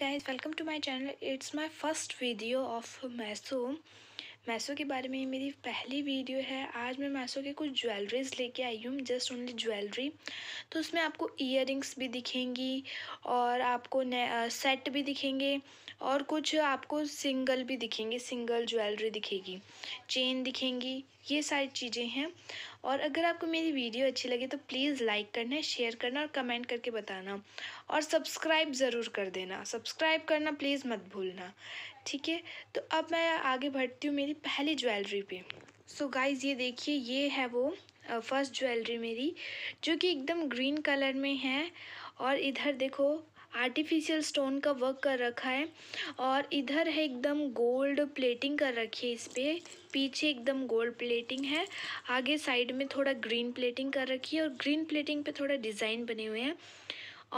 guys welcome to my channel it's my first video of मैसो मैसो के बारे में मेरी पहली वीडियो है आज मैं मैसो के कुछ ज्वेलरीज लेके आई हूँ जस्ट ओनली ज्वेलरी तो उसमें आपको इयर भी दिखेंगी और आपको सेट भी दिखेंगे और कुछ आपको सिंगल भी दिखेंगे सिंगल ज्वेलरी दिखेगी चेन दिखेंगी ये सारी चीज़ें हैं और अगर आपको मेरी वीडियो अच्छी लगी तो प्लीज़ लाइक करना शेयर करना और कमेंट करके बताना और सब्सक्राइब ज़रूर कर देना सब्सक्राइब करना प्लीज़ मत भूलना ठीक है तो अब मैं आगे बढ़ती हूँ मेरी पहली ज्वेलरी पे सो so गाइज़ ये देखिए ये है वो फ़र्स्ट ज्वेलरी मेरी जो कि एकदम ग्रीन कलर में है और इधर देखो आर्टिफिशियल स्टोन का वर्क कर रखा है और इधर है एकदम गोल्ड प्लेटिंग कर रखी है इस पर पीछे एकदम गोल्ड प्लेटिंग है आगे साइड में थोड़ा ग्रीन प्लेटिंग कर रखी है और ग्रीन प्लेटिंग पे थोड़ा डिज़ाइन बने हुए हैं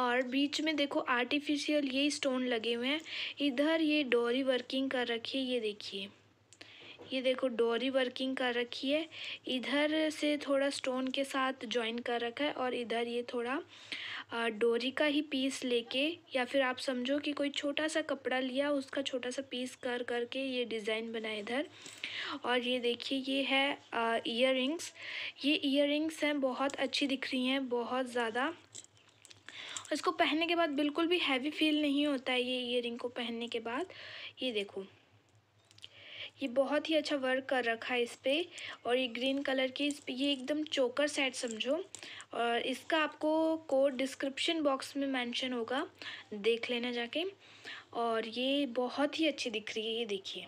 और बीच में देखो आर्टिफिशियल ये स्टोन लगे हुए हैं इधर ये डोरी वर्किंग कर रखी है ये देखिए ये देखो डोरी वर्किंग कर रखी है इधर से थोड़ा स्टोन के साथ ज्वाइन कर रखा है और इधर ये थोड़ा डोरी का ही पीस लेके या फिर आप समझो कि कोई छोटा सा कपड़ा लिया उसका छोटा सा पीस कर करके ये डिज़ाइन बनाए इधर और ये देखिए ये है ईयर ये इयर हैं बहुत अच्छी दिख रही हैं बहुत ज़्यादा इसको पहनने के बाद बिल्कुल भी हैवी फील नहीं होता है ये इयर को पहनने के बाद ये देखो ये बहुत ही अच्छा वर्क कर रखा है इस पर और ये ग्रीन कलर की इस पर ये एकदम चोकर सेट समझो और इसका आपको कोड डिस्क्रिप्शन बॉक्स में मेंशन होगा देख लेना जाके और ये बहुत ही अच्छी दिख रही है ये देखिए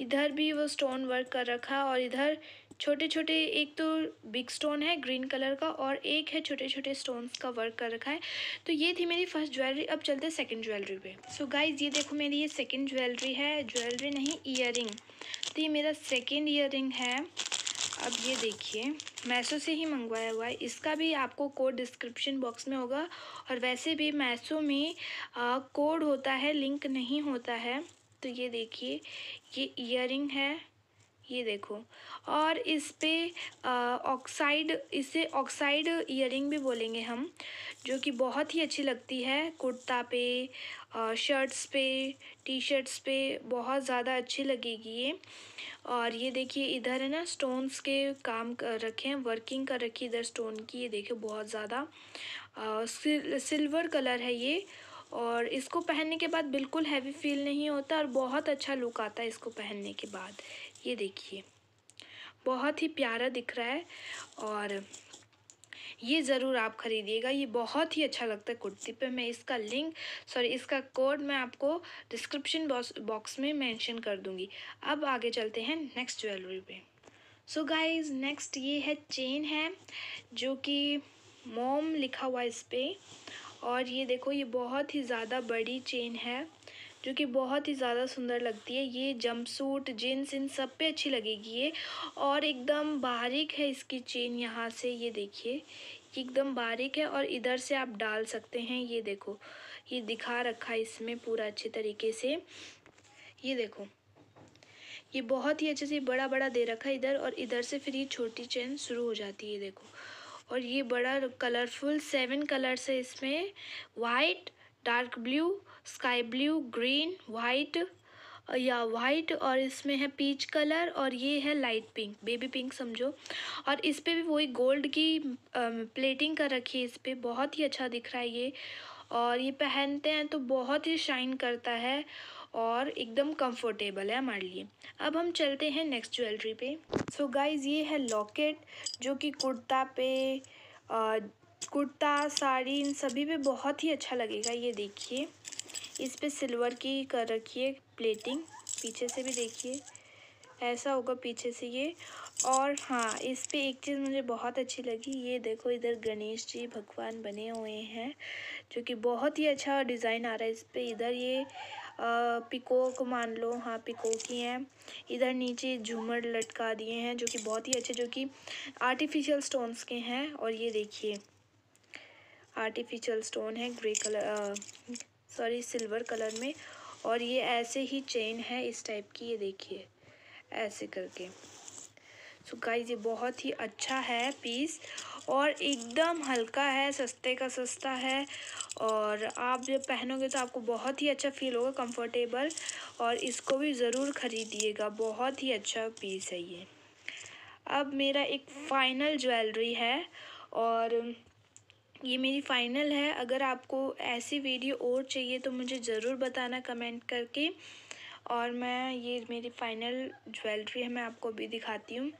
इधर भी वो स्टोन वर्क कर रखा और इधर छोटे छोटे एक तो बिग स्टोन है ग्रीन कलर का और एक है छोटे छोटे स्टोन्स का वर्क कर रखा है तो ये थी मेरी फर्स्ट ज्वेलरी अब चलते हैं सेकेंड ज्वेलरी पे सो so गाइज ये देखो मेरी ये सेकेंड ज्वेलरी है ज्वेलरी नहीं ईयर तो ये मेरा सेकेंड ईयर है अब ये देखिए मैसो से ही मंगवाया हुआ है इसका भी आपको कोड डिस्क्रिप्शन बॉक्स में होगा और वैसे भी मैसो में आ, कोड होता है लिंक नहीं होता है तो ये देखिए ये इयर है ये देखो और इस पर ऑक्साइड इसे ऑक्साइड ईयरिंग भी बोलेंगे हम जो कि बहुत ही अच्छी लगती है कुर्ता पे शर्ट्स पे टी शर्ट्स पे बहुत ज़्यादा अच्छी लगेगी ये और ये देखिए इधर है ना स्टोन्स के काम कर रखे हैं वर्किंग कर रखी इधर स्टोन की ये देखिए बहुत ज़्यादा सिल्वर कलर है ये और इसको पहनने के बाद बिल्कुल हैवी फील नहीं होता और बहुत अच्छा लुक आता है इसको पहनने के बाद ये देखिए बहुत ही प्यारा दिख रहा है और ये ज़रूर आप ख़रीदिएगा ये बहुत ही अच्छा लगता है कुर्ती पे मैं इसका लिंक सॉरी इसका कोड मैं आपको डिस्क्रिप्शन बॉक्स में मेंशन कर दूंगी अब आगे चलते हैं नेक्स्ट ज्वेलरी पे सो गाइस नेक्स्ट ये है चेन है जो कि मोम लिखा हुआ इस पर और ये देखो ये बहुत ही ज़्यादा बड़ी चेन है जो कि बहुत ही ज़्यादा सुंदर लगती है ये जंप सूट जीन्स इन सब पे अच्छी लगेगी ये और एकदम बारीक है इसकी चेन यहाँ से ये देखिए एकदम बारीक है और इधर से आप डाल सकते हैं ये देखो ये दिखा रखा है इसमें पूरा अच्छे तरीके से ये देखो ये बहुत ही अच्छे से बड़ा बड़ा दे रखा है इधर और इधर से फिर ये छोटी चेन शुरू हो जाती है ये देखो और ये बड़ा कलरफुल सेवन कलर्स है इसमें white dark blue sky blue green white या वाइट और इसमें है पीच कलर और ये है लाइट पिंक बेबी पिंक समझो और इस पर भी वही गोल्ड की प्लेटिंग कर रखी है इस पर बहुत ही अच्छा दिख रहा है ये और ये पहनते हैं तो बहुत ही शाइन करता है और एकदम कंफर्टेबल है हमारे लिए अब हम चलते हैं नेक्स्ट ज्वेलरी पे सो so गाइज ये है लॉकेट जो कि कुर्ता पे कुर्ता साड़ी इन सभी पे बहुत ही अच्छा लगेगा ये देखिए इस पे सिल्वर की कर रखी है प्लेटिंग पीछे से भी देखिए ऐसा होगा पीछे से ये और हाँ इस पर एक चीज़ मुझे बहुत अच्छी लगी ये देखो इधर गणेश जी भगवान बने हुए हैं जो कि बहुत ही अच्छा डिज़ाइन आ रहा है इस पर इधर ये पिकोक मान लो हाँ पिकोक ही हैं इधर नीचे झूमर लटका दिए हैं जो कि बहुत ही अच्छे जो कि आर्टिफिशियल स्टोन्स के हैं और ये देखिए आर्टिफिशियल स्टोन है grey colour sorry silver colour में और ये ऐसे ही चेन है इस टाइप की ये देखिए ऐसे करके सो so ये बहुत ही अच्छा है पीस और एकदम हल्का है सस्ते का सस्ता है और आप जब पहनोगे तो आपको बहुत ही अच्छा फील होगा कंफर्टेबल और इसको भी ज़रूर ख़रीदिएगा बहुत ही अच्छा पीस है ये अब मेरा एक फ़ाइनल ज्वेलरी है और ये मेरी फ़ाइनल है अगर आपको ऐसी वीडियो और चाहिए तो मुझे ज़रूर बताना कमेंट करके और मैं ये मेरी फ़ाइनल ज्वेलरी है मैं आपको अभी दिखाती हूँ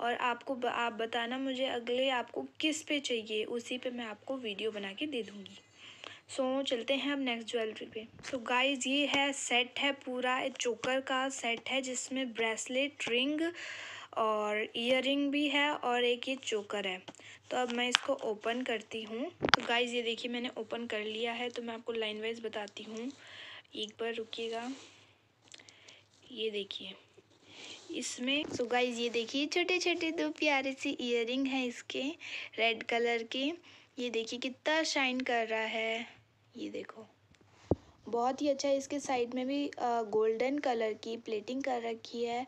और आपको आप बताना मुझे अगले आपको किस पे चाहिए उसी पे मैं आपको वीडियो बना के दे दूँगी सो so, चलते हैं अब नेक्स्ट ज्वेलरी पे सो so, गाइस ये है सेट है पूरा चोकर का सेट है जिसमें ब्रेसलेट रिंग और इयर भी है और एक ये चोकर है तो अब मैं इसको ओपन करती हूँ तो गाइज़ ये देखिए मैंने ओपन कर लिया है तो मैं आपको लाइन वाइज बताती हूँ एक बार रुकिएगा ये देखिए इसमें सो so गाइज ये देखिए छोटे छोटे दो प्यारे से इयर हैं इसके रेड कलर के ये देखिए कितना शाइन कर रहा है ये देखो बहुत ही अच्छा है इसके साइड में भी गोल्डन कलर की प्लेटिंग कर रखी है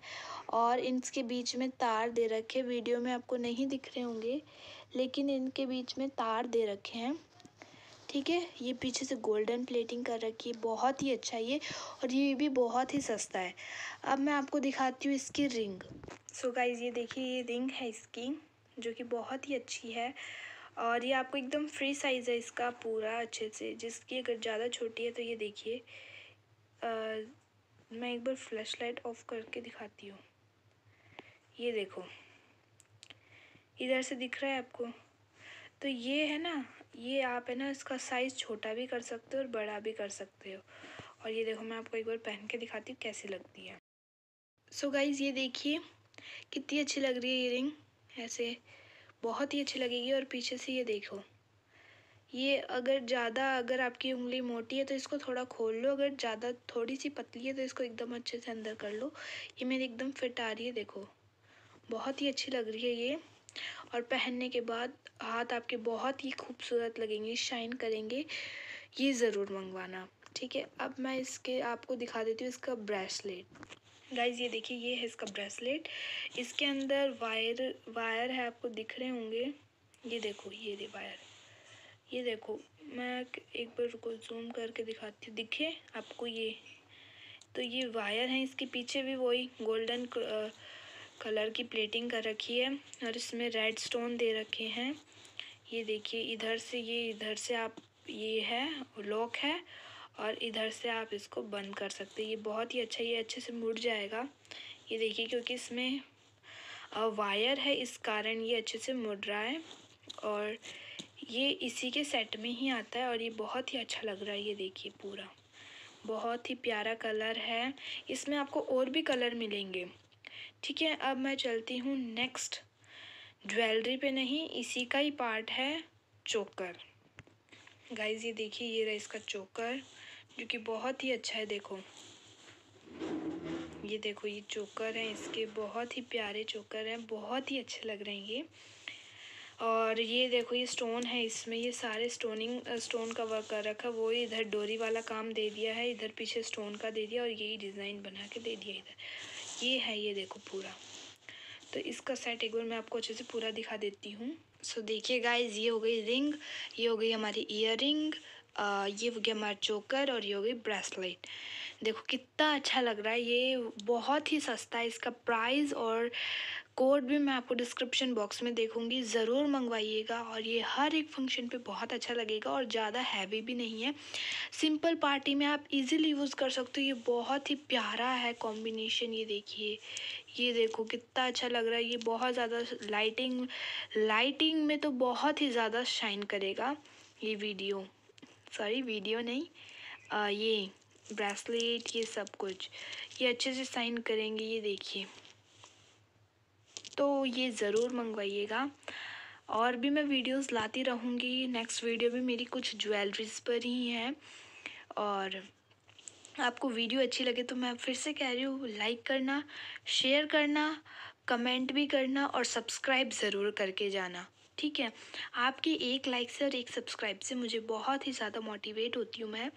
और इनके बीच में तार दे रखे वीडियो में आपको नहीं दिख रहे होंगे लेकिन इनके बीच में तार दे रखे हैं ठीक है ये पीछे से गोल्डन प्लेटिंग कर रखी है बहुत ही अच्छा ये और ये भी बहुत ही सस्ता है अब मैं आपको दिखाती हूँ इसकी रिंग सो so गाइज ये देखिए ये रिंग है इसकी जो कि बहुत ही अच्छी है और ये आपको एकदम फ्री साइज़ है इसका पूरा अच्छे से जिसकी अगर ज़्यादा छोटी है तो ये देखिए मैं एक बार फ्लैश लाइट ऑफ करके दिखाती हूँ ये देखो इधर से दिख रहा है आपको तो ये है ना ये आप है ना इसका साइज़ छोटा भी कर सकते हो और बड़ा भी कर सकते हो और ये देखो मैं आपको एक बार पहन के दिखाती हूँ कैसी लगती है सो so गाइज़ ये देखिए कितनी अच्छी लग रही है ये रिंग ऐसे बहुत ही अच्छी लगेगी और पीछे से ये देखो ये अगर ज़्यादा अगर आपकी उंगली मोटी है तो इसको थोड़ा खोल लो अगर ज़्यादा थोड़ी सी पतली है तो इसको एकदम अच्छे से अंदर कर लो ये मेरी एकदम फिट आ रही है देखो बहुत ही अच्छी लग रही है ये और पहनने के बाद हाथ आपके बहुत ही खूबसूरत लगेंगे शाइन करेंगे ये ज़रूर मंगवाना ठीक है अब मैं इसके आपको दिखा देती हूँ इसका ब्रेसलेट गाइज ये देखिए ये है इसका ब्रेसलेट इसके अंदर वायर वायर है आपको दिख रहे होंगे ये देखो ये दे वायर ये देखो मैं एक बार रुको जूम करके दिखाती हूँ दिखे आपको ये तो ये वायर है इसके पीछे भी वही गोल्डन कलर की प्लेटिंग कर रखी है और इसमें रेड स्टोन दे रखे हैं ये देखिए इधर से ये इधर से आप ये है लॉक है और इधर से आप इसको बंद कर सकते हैं ये बहुत ही अच्छा ये अच्छे से मुड़ जाएगा ये देखिए क्योंकि इसमें वायर है इस कारण ये अच्छे से मुड़ रहा है और ये इसी के सेट में ही आता है और ये बहुत ही अच्छा लग रहा है ये देखिए पूरा बहुत ही प्यारा कलर है इसमें आपको और भी कलर मिलेंगे ठीक है अब मैं चलती हूँ नेक्स्ट ज्वेलरी पे नहीं इसी का ही पार्ट है चोकर गाइज ये देखिए ये रहा इसका चोकर जो कि बहुत ही अच्छा है देखो ये देखो ये चोकर है इसके बहुत ही प्यारे चोकर हैं बहुत ही अच्छे लग रहे हैं ये और ये देखो ये स्टोन है इसमें ये सारे स्टोनिंग स्टोन का वर्क कर रखा वो इधर डोरी वाला काम दे दिया है इधर पीछे स्टोन का दे दिया और यही डिज़ाइन बना के दे दिया इधर ये है ये देखो पूरा तो इसका सेट एक बार मैं आपको अच्छे से पूरा दिखा देती हूँ सो देखिए गाइज ये हो गई रिंग ये हो गई हमारी इयर रिंग ये हो गया हमारा चोकर और ये हो गई ब्रेसलेट देखो कितना अच्छा लग रहा है ये बहुत ही सस्ता है इसका प्राइस और कोड भी मैं आपको डिस्क्रिप्शन बॉक्स में देखूंगी ज़रूर मंगवाइएगा और ये हर एक फंक्शन पे बहुत अच्छा लगेगा और ज़्यादा हैवी भी नहीं है सिंपल पार्टी में आप इजीली यूज़ कर सकते हो ये बहुत ही प्यारा है कॉम्बिनेशन ये देखिए ये देखो कितना अच्छा लग रहा है ये बहुत ज़्यादा लाइटिंग लाइटिंग में तो बहुत ही ज़्यादा शाइन करेगा ये वीडियो सॉरी वीडियो नहीं आ, ये ब्रेसलेट ये सब कुछ ये अच्छे से साइन करेंगे ये देखिए तो ये ज़रूर मंगवाइएगा और भी मैं वीडियोस लाती रहूँगी नेक्स्ट वीडियो भी मेरी कुछ ज्वेलरीज पर ही है और आपको वीडियो अच्छी लगे तो मैं फिर से कह रही हूँ लाइक करना शेयर करना कमेंट भी करना और सब्सक्राइब ज़रूर करके जाना ठीक है आपकी एक लाइक से और एक सब्सक्राइब से मुझे बहुत ही ज़्यादा मोटिवेट होती हूँ मैं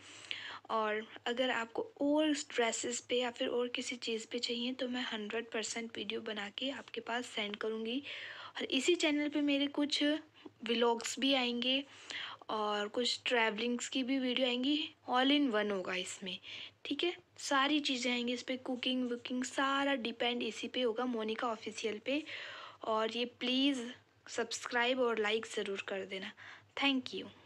और अगर आपको और ड्रेसेस पे या फिर और किसी चीज़ पे चाहिए तो मैं हंड्रेड परसेंट वीडियो बना के आपके पास सेंड करूँगी और इसी चैनल पे मेरे कुछ व्लॉग्स भी आएंगे और कुछ ट्रैवलिंग्स की भी वीडियो आएंगी ऑल इन वन होगा इसमें ठीक है सारी चीज़ें आएंगी इस पर कुकिंग वुकिंग सारा डिपेंड इसी पे होगा मोनिका ऑफिशियल पे और ये प्लीज़ सब्सक्राइब और लाइक ज़रूर कर देना थैंक यू